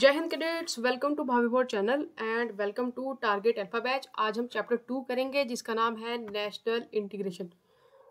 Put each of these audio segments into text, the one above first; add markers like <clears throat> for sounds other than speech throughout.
जय Hind cadets welcome to Bhavi board channel and welcome to target alpha batch आज हम chapter two करेंगे जिसका नाम है नेशनल इंटीग्रेशन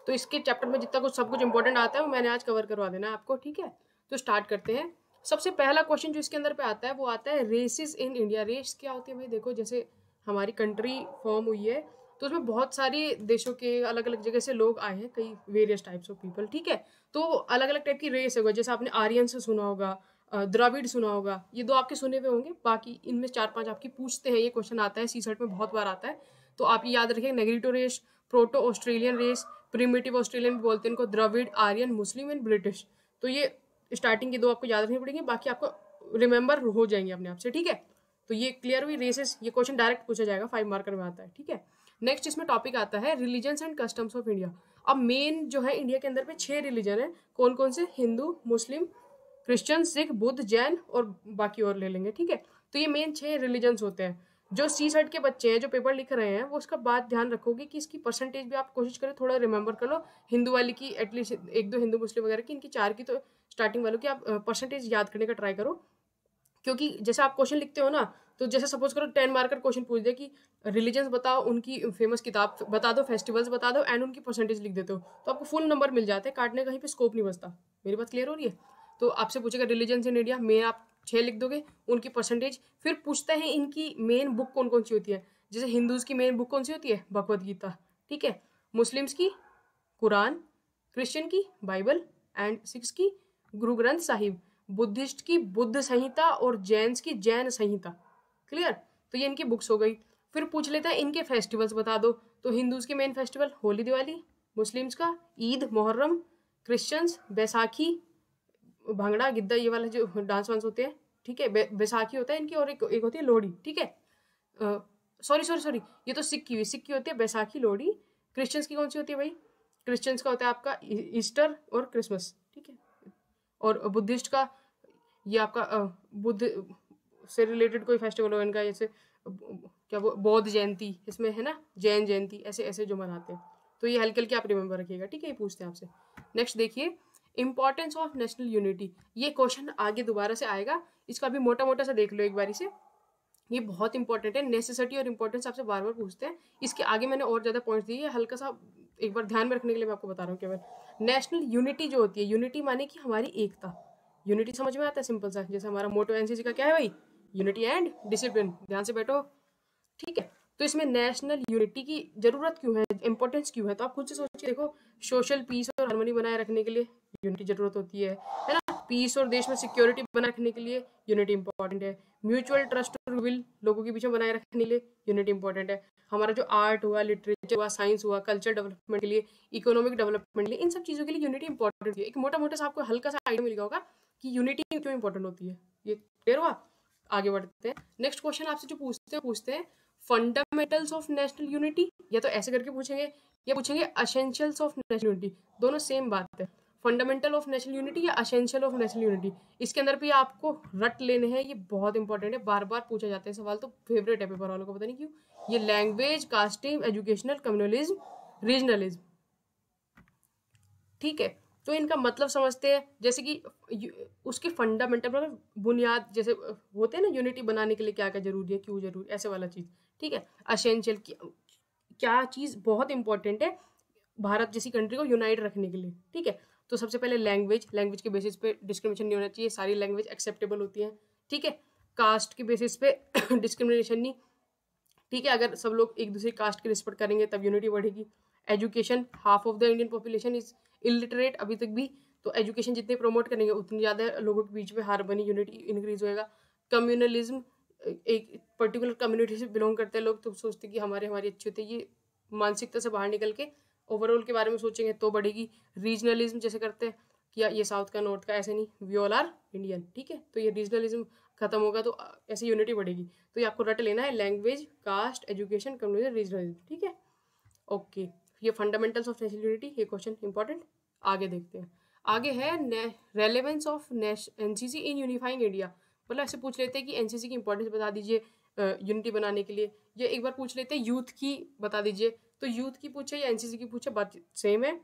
तो इसके चैप्टर में जितना कुछ सब कुछ इंपॉर्टेंट आता है वो मैंने आज कवर करवा देना है आपको ठीक है तो स्टार्ट करते हैं सबसे पहला क्वेश्चन जो इसके अंदर पे आता है वो आता है रेसिस इन इंडिया रेस क्या होती है भाई देखो जैसे हमारी कंट्री फॉर्म हुई है तो उसमें बहुत सारे देशों के अलग अलग जगह से लोग आए हैं कई वेरियस टाइप्स ऑफ पीपल ठीक है तो अलग अलग टाइप की रेस होगा जैसे आपने आर्यन से सुना होगा द्रविड़ सुना होगा ये दो आपके सुने हुए होंगे बाकी इनमें चार पांच आपकी पूछते हैं ये क्वेश्चन आता है सी सर्ट में बहुत बार आता है तो आप ये याद रखें Negrito race proto Australian race primitive Australian भी बोलते हैं इनको Dravid Aryan Muslim and British तो ये स्टार्टिंग के दो आपको याद रखनी पड़ेंगे बाकी आपको रिमेंबर हो जाएंगे अपने आप से ठीक है तो ये क्लियर हुई रेसेस ये क्वेश्चन डायरेक्ट पूछा जाएगा फाइव मार्कर में आता है ठीक है नेक्स्ट इसमें टॉपिक आता है religions and customs of India अब मेन जो है इंडिया के अंदर पे छह रिलीजन है कौन कौन से हिंदू मुस्लिम क्रिश्चियन सिख बुद्ध जैन और बाकी और ले लेंगे ठीक है तो ये मेन छः रिलीजन्स होते हैं जो सी साइड के बच्चे हैं जो पेपर लिख रहे हैं वो उसका बात ध्यान रखोगे कि इसकी परसेंटेज भी आप कोशिश करें थोड़ा रिमेंबर कर लो हिंदू वाली की एटलीस्ट एक दो हिंदू मुस्लिम वगैरह की इनकी चार की तो स्टार्टिंग वालों की आप परसेंटेज याद करने का ट्राई करो क्योंकि जैसे आप क्वेश्चन लिखते हो ना तो जैसे सपोज करो टेन मार्क का क्वेश्चन पूछ दे कि रिलीजन्स बताओ उनकी फेमस किताब बता दो फेस्टिवल्स बता दो एंड उनकी परसेंटेज लिख देते हो तो आपको फुल नंबर मिल जाते हैं काटने का ही पे स्कोप नहीं बचता मेरी बात क्लियर हो रही है तो आपसे पूछेगा रिलीजन्स इन इंडिया मेन आप छः लिख दोगे उनकी परसेंटेज फिर पूछता है इनकी मेन बुक कौन कौन सी होती है जैसे हिंदूज़ की मेन बुक कौन सी होती है भगवद गीता ठीक है मुस्लिम्स की कुरान क्रिश्चियन की बाइबल एंड सिक्स की गुरु ग्रंथ साहिब बुद्धिस्ट की बुद्ध संहिता और जैन्स की जैन संहिता क्लियर तो ये इनकी बुक्स हो गई फिर पूछ लेता है इनके फेस्टिवल्स बता दो तो हिंदूज़ के main festival Holi Diwali Muslims का ईद मुहर्रम क्रिश्चियंस बैसाखी भांगड़ा गिद्धा ये वाला जो डांस वांस होते हैं ठीक है बैसाखी होता है इनकी और एक, एक होती है लोहड़ी ठीक है सॉरी सॉरी सॉरी ये तो सिख की हुई सिख की होती है बैसाखी लोहड़ी क्रिश्चियंस की कौन सी होती है भाई क्रिश्चियंस का होता है आपका ईस्टर और क्रिसमस ठीक है और बुद्धिस्ट का ये आपका बुद्ध से रिलेटेड कोई फेस्टिवल हो इनका जैसे क्या वो बौद्ध जयंती इसमें है ना जैन जयंती ऐसे ऐसे जो मनाते हैं तो ये हल्के हल्के आप रिमेंबर रखिएगा ठीक है ये पूछते हैं आपसे नेक्स्ट देखिए इंपॉर्टेंस ऑफ नेशनल यूनिटी ये क्वेश्चन आगे दोबारा से आएगा इसका अभी मोटा मोटा सा देख लो एक बारी से ये बहुत इंपॉर्टेंट है नेसेसिटी और इंपॉर्टेंस आपसे बार बार पूछते हैं इसके आगे मैंने और ज़्यादा पॉइंट्स दिए हल्का सा एक बार ध्यान में रखने के लिए मैं आपको बता रहा हूँ केवल नेशनल यूनिटी जो होती है यूनिटी माने कि हमारी एकता यूनिटी समझ में आता है सिंपल सा जैसे हमारा मोटो एन का क्या है भाई यूनिटी एंड डिसिप्लिन ध्यान से बैठो ठीक है तो इसमें नेशनल यूनिटी की जरूरत क्यों है इंपॉर्टेंस क्यों है तो आप खुद से सोचिए देखो सोशल पीस और हारमोनी बनाए रखने के लिए यूनिटी जरूरत होती है है ना पीस और देश में सिक्योरिटी बनाए रखने के लिए यूनिटी इंपॉर्टेंट है म्यूचुअल ट्रस्ट और विल लोगों के बीच में बनाए रखने के लिए यूनिटी इंपॉर्टेंट है हमारा जो आर्ट हुआ लिटरेचर हुआ साइंस हुआ कल्चर डेवलपमेंट के लिए इकोनॉमिक डेवलपमेंट के लिए इन सब चीज़ों के लिए यूनिटी इंपॉर्टेंट है एक मोटा मोटा सा आपको हल्का सा आइडिया मिल गया होगा कि यूनिटी क्यों इंपॉर्टेंट होती है ये क्लियर हुआ आगे बढ़ते हैं नेक्स्ट क्वेश्चन आपसे जो पूछते हैं पूछते हैं फंडामेंटल्स ऑफ नेशनल यूनिटी या तो ऐसे करके पूछेंगे या पूछेंगे असेंशियल्स ऑफ नेशनल यूनिटी दोनों सेम बात है फंडामेंटल ऑफ नेशनल यूनिटी या असेंशियल ऑफ नेशनल यूनिटी इसके अंदर भी आपको रट लेने हैं ये बहुत इंपॉर्टेंट है बार बार पूछा जाता है सवाल तो फेवरेट है पेपर वालों को पता नहीं क्यों ये language casting educational communalism regionalism ठीक है तो इनका मतलब समझते हैं जैसे कि उसके फंडामेंटल मतलब बुनियाद जैसे होते हैं ना यूनिटी बनाने के लिए क्या क्या जरूरी है क्यों जरूरी ऐसे वाला चीज़ ठीक है असेंशियल क्या चीज़ बहुत इंपॉर्टेंट है भारत जैसी कंट्री को यूनाइट रखने के लिए ठीक है तो सबसे पहले लैंग्वेज लैंग्वेज के बेसिस पे डिस्क्रिमिनेशन नहीं होना चाहिए सारी लैंग्वेज एक्सेप्टेबल होती हैं ठीक है कास्ट के बेसिस पे डिस्क्रिमिनेशन <coughs> नहीं ठीक है अगर सब लोग एक दूसरे कास्ट की रिस्पेक्ट करेंगे तब यूनिटी बढ़ेगी education half of the Indian population is illiterate अभी तक भी तो एजुकेशन जितने प्रमोट करेंगे उतनी ज़्यादा लोगों के बीच में बनी यूनिटी इंक्रीज होएगा कम्युनलिज्म एक पर्टिकुलर कम्युनिटी से बिलोंग करते हैं लोग तो सोचते कि हमारे हमारी अच्छी होती है ये मानसिकता से बाहर निकल के ओवरऑल के बारे में सोचेंगे तो बढ़ेगी रीजनलिज्म जैसे करते हैं कि ये साउथ का नॉर्थ का ऐसे नहीं वी ऑल आर इंडियन ठीक है तो ये रीजनलिज्म खत्म होगा तो ऐसी यूनिटी बढ़ेगी तो ये आपको रट लेना है language caste education community regionalism ठीक है ओके ये फंडामेंटल्स ऑफ नेशनल यूनिटी ये क्वेश्चन इंपॉर्टेंट आगे देखते हैं आगे है relevance of N C C in unifying India मतलब ऐसे पूछ लेते हैं कि एनसीसी की इंपॉर्टेंस बता दीजिए यूनिटी बनाने के लिए या एक बार पूछ लेते हैं यूथ की बता दीजिए तो यूथ की पूछे या एनसीसी की पूछे बात सेम है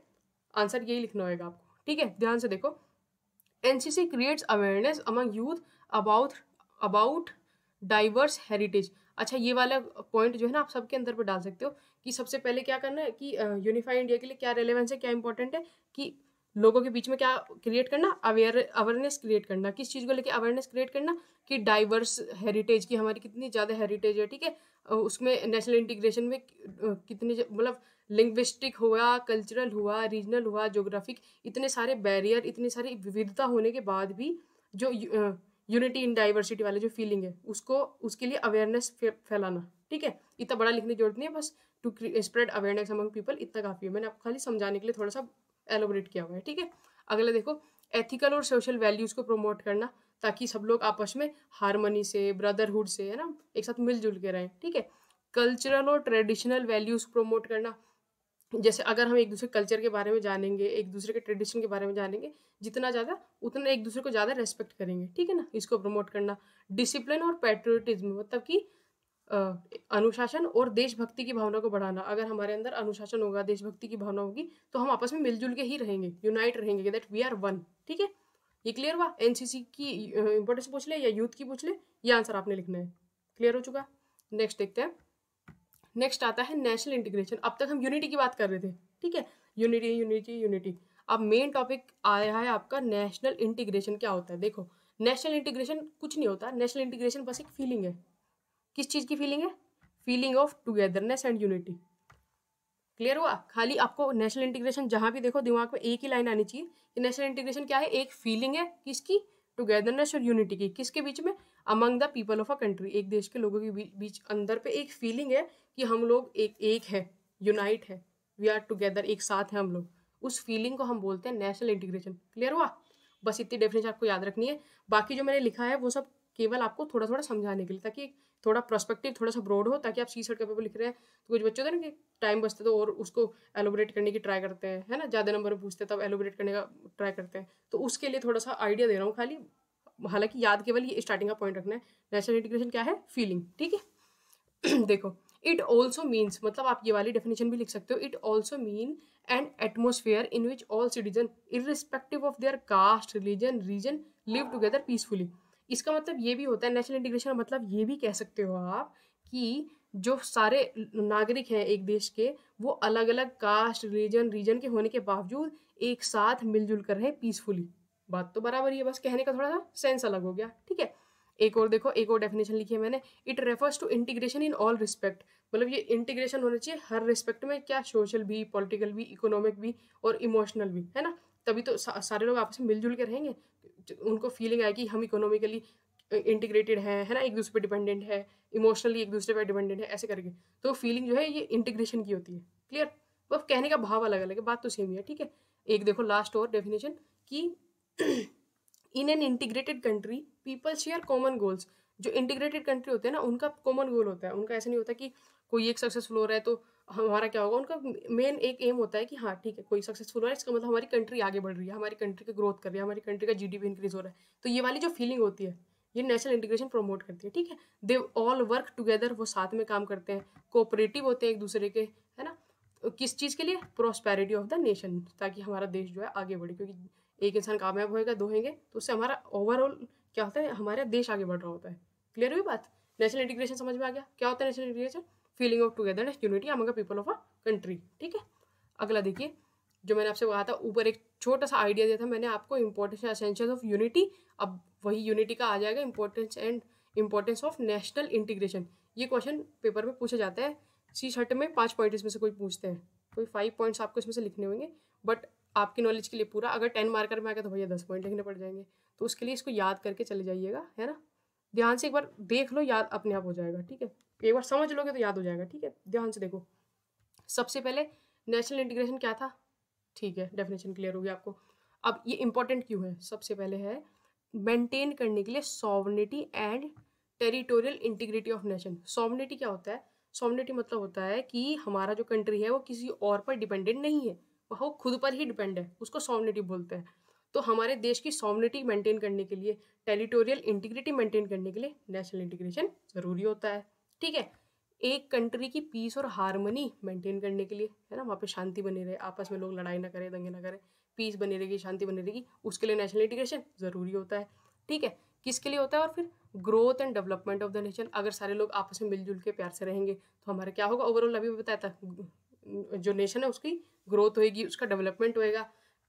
आंसर यही लिखना होगा आपको ठीक है ध्यान से देखो NCC creates awareness among youth about about diverse heritage अच्छा ये वाला पॉइंट जो है ना आप सबके अंदर पर डाल सकते हो कि सबसे पहले क्या करना है कि यूनिफाइड इंडिया के लिए क्या रेलेवेंस है क्या इंपॉर्टेंट है कि लोगों के बीच में क्या क्रिएट करना अवेयर अवेयरनेस क्रिएट करना किस चीज़ को लेके अवेयरनेस क्रिएट करना कि डाइवर्स हेरिटेज की हमारी कितनी ज़्यादा हेरिटेज है ठीक है उसमें नेशनल इंटीग्रेशन में कितनी मतलब लिंग्विस्टिक हुआ कल्चरल हुआ रीजनल हुआ जोग्राफिक इतने सारे बैरियर इतनी सारी विविधता होने के बाद भी जो यूनिटी इन डाइवर्सिटी वाली जो फीलिंग है उसको उसके लिए अवेयरनेस फैलाना ठीक है इतना बड़ा लिखने की जरूरत नहीं है बस to spread awareness among people इतना काफ़ी है मैंने आपको खाली समझाने के लिए थोड़ा सा एलोबरेट किया हुआ है ठीक है अगला देखो एथिकल और सोशल वैल्यूज़ को प्रमोट करना ताकि सब लोग आपस में हारमोनी से ब्रदरहुड से है ना एक साथ मिलजुल के रहें ठीक है कल्चरल और ट्रेडिशनल वैल्यूज़ प्रमोट करना जैसे अगर हम एक दूसरे कल्चर के बारे में जानेंगे एक दूसरे के ट्रेडिशन के बारे में जानेंगे जितना ज़्यादा उतना एक दूसरे को ज़्यादा रेस्पेक्ट करेंगे ठीक है ना इसको प्रमोट करना डिसिप्लिन और पेट्रोटिज्म मतलब कि अनुशासन और देशभक्ति की भावना को बढ़ाना अगर हमारे अंदर अनुशासन होगा देशभक्ति की भावना होगी तो हम आपस में मिलजुल के ही रहेंगे यूनाइट रहेंगे दैट वी आर वन ठीक है ये क्लियर हुआ एनसीसी की इंपॉर्टेंस पूछ ले या यूथ की पूछ ले ये आंसर आपने लिखना है क्लियर हो चुका नेक्स्ट देखते हैं नेक्स्ट आता है नेशनल इंटीग्रेशन अब तक हम यूनिटी की बात कर रहे थे ठीक है यूनिटी यूनिटी यूनिटी अब मेन टॉपिक आया है आपका नेशनल इंटीग्रेशन क्या होता है देखो नेशनल इंटीग्रेशन कुछ नहीं होता नेशनल इंटीग्रेशन बस एक फीलिंग है किस चीज़ की फीलिंग है feeling of togetherness and unity clear हुआ खाली आपको नेशनल इंटीग्रेशन जहाँ भी देखो दिमाग में एक ही लाइन आनी चाहिए कि नेशनल इंटीग्रेशन क्या है एक फीलिंग है किसकी टुगेदरनेस और यूनिटी की किसके बीच में among the people of a country एक देश के लोगों के बीच अंदर पे एक फीलिंग है कि हम लोग एक एक है यूनाइट है वी आर टुगेदर एक साथ हैं हम लोग उस फीलिंग को हम बोलते हैं नेशनल इंटीग्रेशन क्लियर हुआ बस इतनी डेफिनेशन आपको याद रखनी है बाकी जो मैंने लिखा है वो सब केवल आपको थोड़ा थोड़ा समझाने के लिए ताकि थोड़ा प्रोस्पेक्टिव थोड़ा सा ब्रॉड हो ताकि आप सी के पेपर लिख रहे हैं तो कुछ बच्चे होते ना कि टाइम बचते तो और उसको एलोबरेट करने की ट्राई करते हैं है ना ज़्यादा नंबर में पूछते हैं तब एलोबरेट करने का ट्राई करते हैं तो उसके लिए थोड़ा सा आइडिया दे रहा हूँ खाली हालांकि याद केवल ये स्टार्टिंग का पॉइंट रखना है नेशनल इंटीग्रेशन क्या है फीलिंग ठीक है <clears throat> देखो इट ऑल्सो मीन्स मतलब आप ये वाली डेफिनेशन भी लिख सकते हो it also mean and atmosphere in which all citizen irrespective of their caste religion region live together peacefully इसका मतलब ये भी होता है नेशनल इंटीग्रेशन का मतलब ये भी कह सकते हो आप कि जो सारे नागरिक हैं एक देश के वो अलग अलग कास्ट रिलीजन रीजन के होने के बावजूद एक साथ मिलजुल कर रहें पीसफुली बात तो बराबर ही है बस कहने का थोड़ा सा सेंस अलग हो गया ठीक है एक और देखो एक और डेफिनेशन लिखी है मैंने it refers to integration in all respect मतलब ये इंटीग्रेशन होना चाहिए हर रिस्पेक्ट में क्या सोशल भी पॉलिटिकल भी इकोनॉमिक भी और इमोशनल भी है ना तभी तो सा, सारे लोग आपस में मिलजुल के रहेंगे उनको फीलिंग आएगी हम इकोनॉमिकली इंटीग्रेटेड है है ना एक दूसरे पर डिपेंडेंट है इमोशनली एक दूसरे पर डिपेंडेंट है ऐसे करके तो फीलिंग जो है ये इंटीग्रेशन की होती है क्लियर तो बस कहने का भाव अलग अलग है बात तो सेम ही है ठीक है एक देखो लास्ट और डेफिनेशन कि in an integrated country people share common goals जो इंटीग्रेटेड कंट्री होते हैं ना उनका कॉमन गोल होता है उनका ऐसा नहीं होता कि कोई एक सक्सेसफुल हो रहा है तो हमारा क्या होगा उनका मेन एक एम होता है कि हाँ ठीक है कोई सक्सेसफुल हो रहा है इसका मतलब हमारी कंट्री आगे बढ़ रही है हमारी कंट्री की ग्रोथ कर रही है हमारी कंट्री का जीडीपी इंक्रीज हो रहा है तो ये वाली जो फीलिंग होती है ये नेशनल इंटीग्रेशन प्रमोट करती है ठीक है दे ऑल वर्क टुगेदर वो साथ में काम करते हैं कोऑपरेटिव होते हैं एक दूसरे के है ना तो किस चीज़ के लिए प्रॉस्पेरिटी ऑफ द नेशन ताकि हमारा देश जो है आगे बढ़े क्योंकि एक इंसान कामयाब होएगा दो होंगे तो उससे हमारा ओवरऑल क्या होता है हमारा देश आगे बढ़ रहा होता है क्लियर हुई बात नेशनल इंटीग्रेशन समझ में आ गया क्या होता है national integration feeling of togetherness unity among people of a country ठीक है अगला देखिए जो मैंने आपसे कहा था ऊपर एक छोटा सा आइडिया दिया था मैंने आपको इंपॉर्टेंस असेंशियल ऑफ यूनिटी अब वही यूनिटी का आ जाएगा importance and importance of national integration ये क्वेश्चन पेपर में पूछा जाता है सी शर्ट में पाँच पॉइंट इसमें से कोई पूछते हैं कोई फाइव पॉइंट्स आपको इसमें से लिखने होंगे बट आपकी नॉलेज के लिए पूरा अगर टेन मार्कर में आ गया तो भैया दस पॉइंट लिखने पड़ जाएंगे तो उसके लिए इसको याद करके चले जाइएगा है ना ध्यान से एक बार देख लो याद अपने आप हो जाएगा ठीक है एक बार समझ लोगे तो याद हो जाएगा ठीक है ध्यान से देखो सबसे पहले नेशनल इंटीग्रेशन क्या था ठीक है डेफिनेशन क्लियर होगी आपको अब ये इंपॉर्टेंट क्यों है सबसे पहले है मेंटेन करने के लिए sovereignty and territorial integrity of nation sovereignty क्या होता है सॉवनिटी मतलब होता है कि हमारा जो कंट्री है वो किसी और पर डिपेंडेंट नहीं है वह खुद पर ही डिपेंड है उसको सॉवनिटी बोलते हैं तो हमारे देश की सॉवनिटी मेंटेन करने के लिए टेरिटोरियल इंटीग्रिटी मेंटेन करने के लिए नेशनल इंटीग्रेशन ज़रूरी होता है ठीक है एक कंट्री की पीस और हारमोनी मेंटेन करने के लिए है ना वहाँ पे शांति बनी रहे आपस में लोग लड़ाई ना करें दंगे ना करें पीस बनी रहेगी शांति बनी रहेगी उसके लिए नेशनल इंटीग्रेशन ज़रूरी होता है ठीक है किसके लिए होता है और फिर growth and development of the nation अगर सारे लोग आपस में मिलजुल के प्यार से रहेंगे तो हमारा क्या होगा ओवरऑल अभी बताया था जो नेशन है उसकी ग्रोथ होएगी उसका डेवलपमेंट होएगा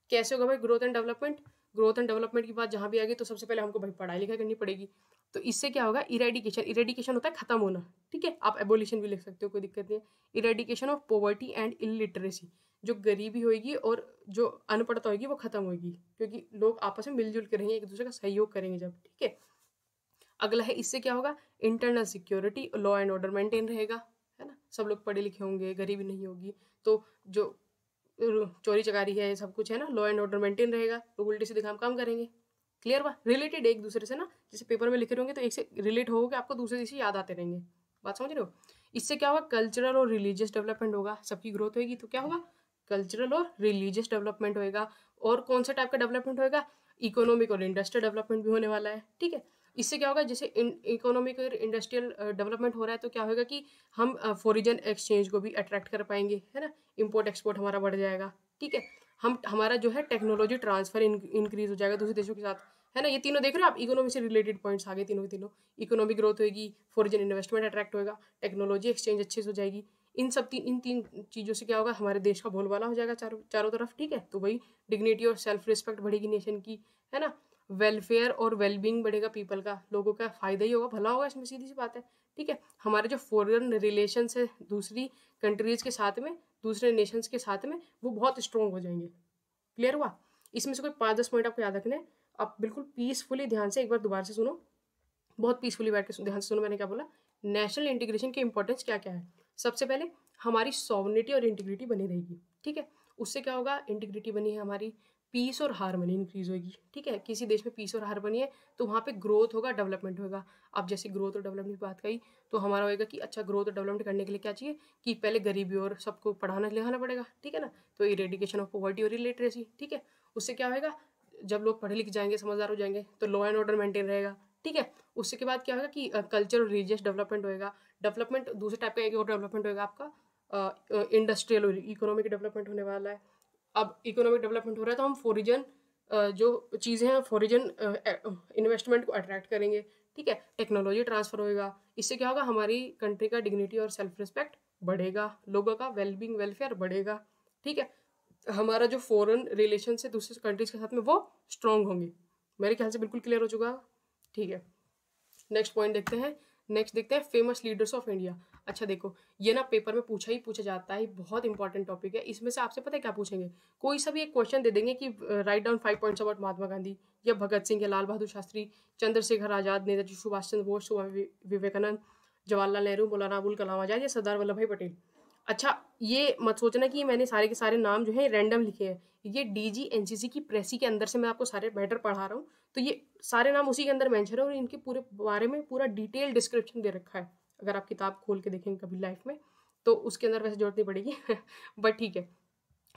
कैसे होगा भाई growth and development growth and development की बात जहाँ भी आएगी तो सबसे पहले हमको भाई पढ़ाई लिखाई करनी पड़ेगी तो इससे क्या होगा इरेडिकेशन इरेडिकेशन होता है खत्म होना ठीक है आप एबोलिशन भी लिख सकते हो कोई दिक्कत नहीं है eradication of poverty and illiteracy जो गरीबी होगी और जो अनपढ़ता होगी वो खत्म होगी क्योंकि लोग आपस में मिलजुल के रहेंगे एक दूसरे का सहयोग करेंगे जब ठीक है अगला है इससे क्या होगा internal security law and order maintain रहेगा है ना सब लोग पढ़े लिखे होंगे गरीबी नहीं होगी तो जो चोरी चकारी है सब कुछ है ना लॉ एंड ऑर्डर मेंटेन रहेगा प्रोबेबिलिटी तो से दिखा हम काम करेंगे क्लियर हुआ रिलेटेड एक दूसरे से ना जैसे पेपर में लिखे रहेंगे तो एक से रिलेट गए आपको दूसरे से याद आते रहेंगे बात समझ रहे हो इससे क्या होगा कल्चरल और रिलीजियस डेवलपमेंट होगा सबकी ग्रोथ होगी तो क्या होगा कल्चरल और रिलीजियस डेवलपमेंट होएगा और कौन सा टाइप का डेवलपमेंट होएगा इकोनॉमिक और इंडस्ट्रियल डेवलपमेंट भी होने वाला है ठीक है इससे क्या होगा जैसे इकोनॉमिक और इंडस्ट्रियल डेवलपमेंट हो रहा है तो क्या होगा कि हम फॉरिजन एक्सचेंज को भी अट्रैक्ट कर पाएंगे है ना इम्पोर्ट एक्सपोर्ट हमारा बढ़ जाएगा ठीक है हम हमारा जो है टेक्नोलॉजी ट्रांसफर इंक्रीज हो जाएगा दूसरे देशों के साथ है ना ये तीनों देख रहे हो आप इकोनॉमी से रिलेटेड पॉइंट्स आ गए तीनों के तीनों इकोनॉमिक ग्रोथ होगी फॉरिजन इन्वेस्टमेंट अट्रैक्ट होगा टेक्नोलॉजी एक्सचेंज अच्छे से हो जाएगी इन सब तीन इन तीन चीज़ों से क्या होगा हमारे देश का बोलबाला हो जाएगा चारों चारों तरफ ठीक है तो वही डिग्निटी और सेल्फ रिस्पेक्ट बढ़ेगी नेशन की है ना वेलफेयर और वेलबींग बढ़ेगा पीपल का लोगों का फायदा ही होगा भला होगा इसमें सीधी सी बात है ठीक है हमारे जो फॉरन रिलेशन है दूसरी कंट्रीज़ के साथ में दूसरे नेशंस के साथ में वो बहुत स्ट्रॉन्ग हो जाएंगे क्लियर हुआ इसमें से कोई पाँच दस पॉइंट आपको याद रखने आप बिल्कुल पीसफुली ध्यान से एक बार दोबारा से सुनो बहुत पीसफुली बैठ के ध्यान से सुनो मैंने क्या बोला नेशनल इंटीग्रेशन की इंपॉर्टेंस क्या क्या है सबसे पहले हमारी सॉवनिटी और इंटीग्रिटी बनी रहेगी ठीक है उससे क्या होगा इंटीग्रिटी बनी है हमारी पीस और हारमोनी इंक्रीज होगी ठीक है किसी देश में पीस और हारमोनी है तो वहाँ पे ग्रोथ होगा डेवलपमेंट होगा अब जैसे ग्रोथ और डेवलपमेंट की बात कही तो हमारा होगा कि अच्छा ग्रोथ और डेवलपमेंट करने के लिए क्या चाहिए कि पहले गरीबी और सबको पढ़ाना लिखाना पड़ेगा ठीक है ना तो इरेडिकेशन ऑफ पॉवर्टी और इलिटरेसी ठीक है उससे क्या होगा जब लोग पढ़े लिख जाएंगे समझदार हो जाएंगे तो लॉ एंड ऑर्डर मेंटेन रहेगा ठीक है उसके के बाद क्या होगा कि कल्चर और रिलीजियस डेवलपमेंट होएगा डेवलपमेंट दूसरे टाइप का एक और डेवलपमेंट होएगा आपका इंडस्ट्रियल और इकोनॉमिक डेवलपमेंट होने वाला है अब इकोनॉमिक डेवलपमेंट हो रहा है तो हम फॉरिजन जो चीज़ें हैं फॉरिजन इन्वेस्टमेंट को अट्रैक्ट करेंगे ठीक है टेक्नोलॉजी ट्रांसफर होएगा इससे क्या होगा हमारी कंट्री का डिग्निटी और सेल्फ रिस्पेक्ट बढ़ेगा लोगों का वेलबींग वेलफेयर बढ़ेगा ठीक है हमारा जो फॉरेन रिलेशन है दूसरे कंट्रीज के साथ में वो स्ट्रांग होंगे मेरे ख्याल से बिल्कुल क्लियर हो चुका ठीक है नेक्स्ट पॉइंट देखते हैं नेक्स्ट देखते हैं फेमस लीडर्स ऑफ इंडिया अच्छा देखो ये ना पेपर में पूछा ही पूछा जाता है बहुत इंपॉर्टेंट टॉपिक है इसमें से आपसे पता है क्या पूछेंगे कोई सा भी एक क्वेश्चन दे देंगे कि write down five points about Mahatma Gandhi या भगत सिंह या लाल बहादुर शास्त्री चंद्रशेखर आजाद नेताजी सुभाष चंद्र बोस स्वामी विवेकानंद जवाहरलाल नेहरू मौलाना अबुल कलाम आजाद या सरदार वल्लभ भाई पटेल अच्छा ये मत सोचना कि मैंने सारे के सारे नाम जो है रैंडम लिखे हैं ये डी जी एन सी सी की प्रेसी के अंदर से मैं आपको सारे बेटर पढ़ा रहा हूँ तो ये सारे नाम उसी के अंदर मैंशन है और इनके पूरे बारे में पूरा डिटेल डिस्क्रिप्शन दे रखा है अगर आप किताब खोल के देखेंगे कभी लाइफ में तो उसके अंदर वैसे जरूरत नहीं पड़ेगी बट <laughs> ठीक है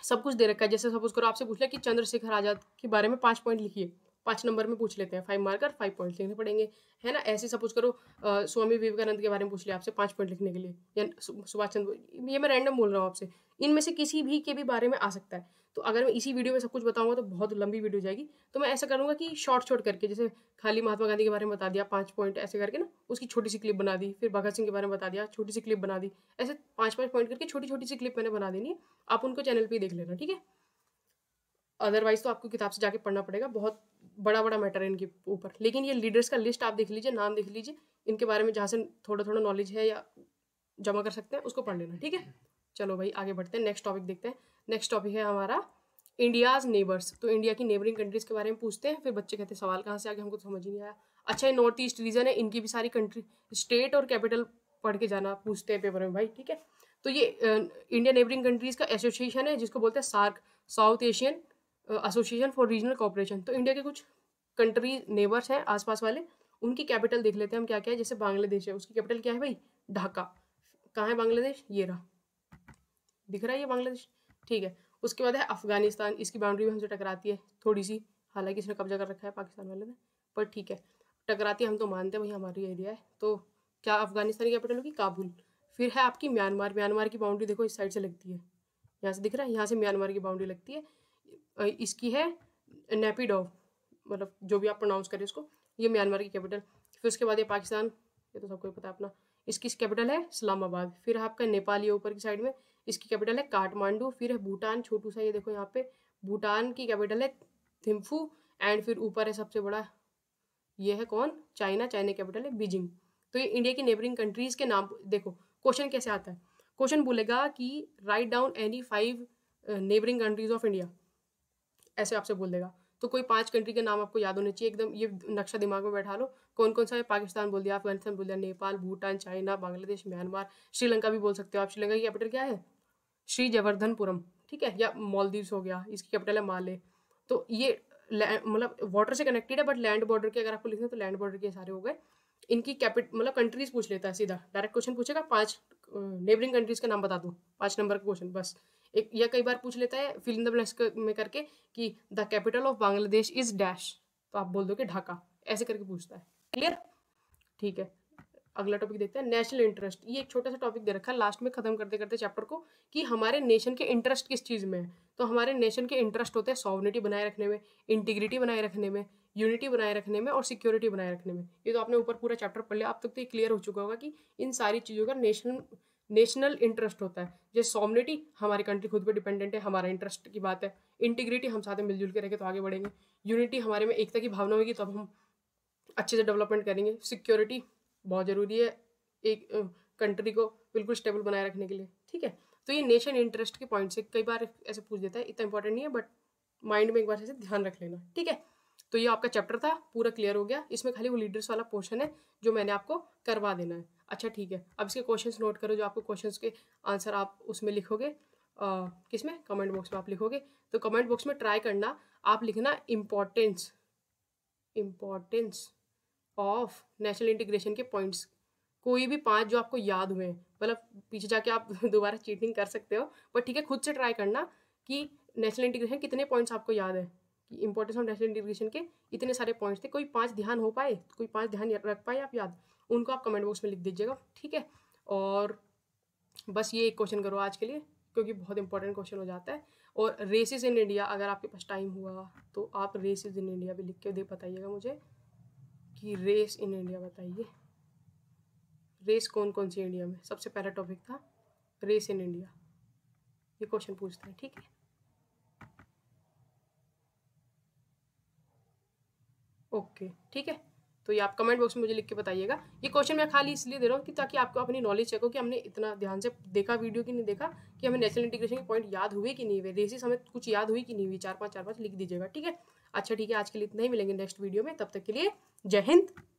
सब कुछ दे रखा है जैसे सपोज करो आपसे पूछ लिया कि चंद्रशेखर आज़ाद के बारे में पाँच पॉइंट लिखिए पाँच नंबर में पूछ लेते हैं फाइव मार्कर फाइव पॉइंट लिखने पड़ेंगे है ना ऐसे सपोज करो आ, स्वामी विवेकानंद के बारे में पूछ लिया आपसे पाँच पॉइंट लिखने के लिए या सुभाष चंद्र ये मैं रैंडम बोल रहा हूँ आपसे इनमें से किसी भी के भी बारे में आ सकता है तो अगर मैं इसी वीडियो में सब कुछ बताऊंगा तो बहुत लंबी वीडियो जाएगी तो मैं ऐसा करूंगा कि शॉर्ट शॉर्ट करके जैसे खाली महात्मा गांधी के बारे में बता दिया पाँच पॉइंट ऐसे करके ना उसकी छोटी सी क्लिप बना दी फिर भगत सिंह के बारे में बता दिया छोटी सी क्लिप बना दी ऐसे पाँच पाँच पॉइंट करके छोटी छोटी सी क्लिप मैंने बना देनी है आप उनको चैनल पर देख लेना ठीक है अदरवाइज तो आपको किताब से जाके पढ़ना पड़ेगा बहुत बड़ा बड़ा मैटर है इनके ऊपर लेकिन ये लीडर्स का लिस्ट आप देख लीजिए नाम देख लीजिए इनके बारे में जहाँ से थोड़ा थोड़ा नॉलेज है या जमा कर सकते हैं उसको पढ़ लेना ठीक है चलो भाई आगे बढ़ते हैं नेक्स्ट टॉपिक देखते हैं नेक्स्ट टॉपिक है हमारा इंडियाज नेबर्स तो इंडिया की नेबरिंग कंट्रीज के बारे में पूछते हैं फिर बच्चे कहते हैं सवाल कहाँ से आगे हमको तो समझ ही नहीं आया अच्छा ये नॉर्थ ईस्ट रीजन है इनकी भी सारी कंट्री स्टेट और कैपिटल पढ़ के जाना पूछते हैं पेपर में भाई ठीक है तो ये इंडिया नेबरिंग कंट्रीज का एसोसिएशन है जिसको बोलते हैं SAARC south Asian association for regional cooperation तो इंडिया के कुछ कंट्री नेबर्स हैं आसपास वाले उनकी कैपिटल देख लेते हैं हम क्या क्या है जैसे बांग्लादेश है उसकी कैपिटल क्या है भाई ढाका कहाँ है बांग्लादेश ये रहा दिख रहा है ये बांग्लादेश ठीक है उसके बाद है अफगानिस्तान इसकी बाउंड्री भी हमसे टकराती है थोड़ी सी हालांकि इसने कब्जा कर रखा है पाकिस्तान वाले ने पर ठीक है टकराती है हम तो मानते हैं भाई हमारी एरिया है तो क्या अफगानिस्तान की कैपिटल होगी काबुल फिर है आपकी म्यांमार म्यांमार की बाउंड्री देखो इस साइड से लगती है यहाँ से दिख रहा है यहाँ से म्यांमार की बाउंड्री लगती है इसकी है नेपिडो मतलब जो भी आप प्रोनाउंस करें इसको ये म्यांमार की कैपिटल फिर उसके बाद ये पाकिस्तान ये तो सबको पता अपना इसकी कैपिटल है इस्लामाबाद फिर आपका नेपाल ये ऊपर की साइड में इसकी कैपिटल है काठमांडू फिर है भूटान छोटू सा ये देखो यहाँ पे भूटान की कैपिटल है थिम्फू एंड फिर ऊपर है सबसे बड़ा ये है कौन चाइना चाइना कैपिटल है बीजिंग तो ये इंडिया की नेबरिंग कंट्रीज के नाम देखो क्वेश्चन कैसे आता है क्वेश्चन बोलेगा कि write down any five neighbouring countries of India ऐसे आपसे बोल देगा तो कोई पांच कंट्री के नाम आपको याद होने चाहिए एकदम ये नक्शा दिमाग में बैठा लो कौन कौन सा है पाकिस्तान बोल दिया अफगानिस्तान बोल दिया नेपाल भूटान चाइना बांग्लादेश म्यांमार श्रीलंका भी बोल सकते हो आप श्रीलंका की कैपिटल क्या है श्री जवर्धनपुरम ठीक है या मालदीव्स हो गया इसकी कैपिटल है माले तो ये मतलब वाटर से कनेक्टेड है बट लैंड बॉर्डर के अगर आपको लिखना तो लैंड बॉर्डर के सारे हो गए इनकी कैपिटल मतलब कंट्रीज पूछ लेता है सीधा डायरेक्ट क्वेश्चन पूछेगा पांच नेबरिंग कंट्रीज का नाम बता दो पांच नंबर का क्वेश्चन बस एक या कई बार पूछ लेता है फिल इन द ब्लैंक्स में करके कि the capital of Bangladesh is dash तो आप बोल दो कि ढाका ऐसे करके पूछता है क्लियर ठीक है अगला टॉपिक देखते हैं नेशनल इंटरेस्ट ये एक छोटा सा टॉपिक दे रखा है लास्ट में खत्म करते करते चैप्टर को कि हमारे नेशन के इंटरेस्ट किस चीज़ में है तो हमारे नेशन के इंटरेस्ट होते हैं सॉवनिटी बनाए रखने में इंटीग्रिटी बनाए रखने में यूनिटी बनाए रखने में और सिक्योरिटी बनाए रखने में ये तो आपने ऊपर पूरा चैप्टर पढ़ लिया अब तक तो ये क्लियर हो चुका होगा कि इन सारी चीज़ों का नेशनल नेशनल इंटरेस्ट होता है जैसे सॉमनिटी हमारी कंट्री खुद पे डिपेंडेंट है हमारा इंटरेस्ट की बात है इंटीग्रिटी हम साथ में मिलजुल के रहेंगे तो आगे बढ़ेंगे यूनिटी हमारे में एकता की भावना होगी तब तो हम अच्छे से डेवलपमेंट करेंगे सिक्योरिटी बहुत ज़रूरी है एक कंट्री को बिल्कुल स्टेबल बनाए रखने के लिए ठीक है तो ये नेशन इंटरेस्ट के पॉइंट से कई बार ऐसे पूछ देता है इतना इंपॉर्टेंट नहीं है बट माइंड में एक बार ऐसे ध्यान रख लेना ठीक है तो ये आपका चैप्टर था पूरा क्लियर हो गया इसमें खाली वो लीडर्स वाला पोर्शन है जो मैंने आपको करवा देना है अच्छा ठीक है अब इसके क्वेश्चंस नोट करो जो आपको क्वेश्चंस के आंसर आप उसमें लिखोगे किस में कमेंट बॉक्स में आप लिखोगे तो कमेंट बॉक्स में ट्राई करना आप लिखना importance importance of national integration के पॉइंट्स कोई भी पांच जो आपको याद हुए मतलब पीछे जाके आप <laughs> दोबारा चीटिंग कर सकते हो बट ठीक है खुद से ट्राई करना कि नेशनल इंटीग्रेशन कितने पॉइंट्स आपको याद है कि इंपॉर्टेंस ऑफ नेशनल इंटीग्रेशन के इतने सारे पॉइंट्स थे कोई पांच ध्यान हो पाए कोई पांच ध्यान रख पाए आप याद उनको आप कमेंट बॉक्स में लिख दीजिएगा ठीक है और बस ये एक क्वेश्चन करो आज के लिए क्योंकि बहुत इंपॉर्टेंट क्वेश्चन हो जाता है और रेसिस इन इंडिया अगर आपके पास टाइम हुआ तो आप रेसिस इन इंडिया भी लिख के दे बताइएगा मुझे कि रेस इन इंडिया बताइए रेस कौन कौन सी इंडिया में सबसे पहला टॉपिक था रेस इन इंडिया ये क्वेश्चन पूछता है ठीक है ओके ठीक है तो ये आप कमेंट बॉक्स में मुझे लिख के बताइएगा ये क्वेश्चन मैं खाली इसलिए दे रहा हूँ कि ताकि आपको अपनी नॉलेज चेक हो कि हमने इतना ध्यान से देखा वीडियो की नहीं देखा कि हमें नेशनल इंटीग्रेशन के पॉइंट याद हुए कि नहीं हुए रेसिस हमें कुछ याद हुई कि नहीं हुई चार पाँच चार पाँच लिख दीजिएगा ठीक है अच्छा ठीक है आज के लिए इतना ही मिलेंगे नेक्स्ट वीडियो में तब तक के लिए जय हिंद